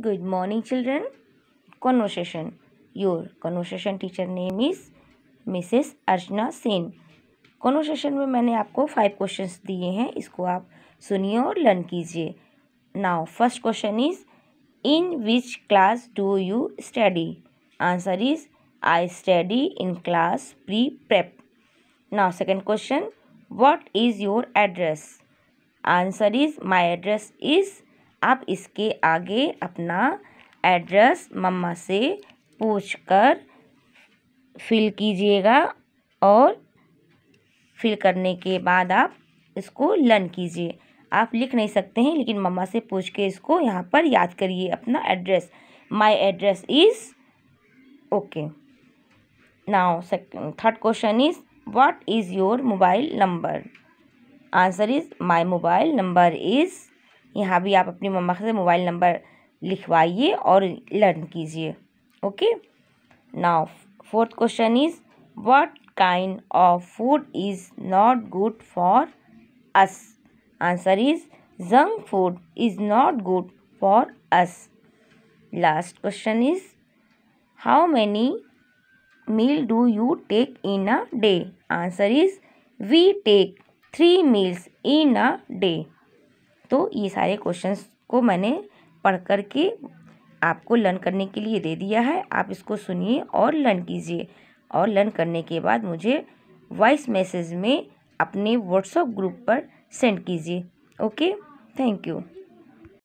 good morning children conversation your conversation teacher name is Mrs Archana Sen conversation में मैंने आपको five question दिए हैं इसको आप सुनिए और लर्न कीजिए now first question is in which class do you study answer is I study in class pre prep now second question what is your address answer is my address is आप इसके आगे अपना address मम्मा से पूछ कर fill कीजिएगा और fill करने के बाद आप इसको लर्न कीजिए आप लिख नहीं सकते हैं लेकिन मम्मा से पूछ के इसको यहाँ पर याद करिए अपना address my address is okay now third question is what is your mobile number answer is my mobile number is यहाँ भी आप अपनी मम्मा से मोबाइल नंबर लिखवाइए और लर्न कीजिए okay now fourth question is what kind of food is not good for us answer is junk food is not good for us last question is how many meal do you take in a day answer is we take three meals in a day तो ये सारे questions को मैंने पढ़ कर के आपको learn करने के लिए दे दिया है आप इसको सुनिए और लर्न कीजिए और लर्न करने के बाद मुझे वॉइस मैसेज में अपने व्हाट्सएप ग्रुप पर सेंड कीजिए ओके थैंक यू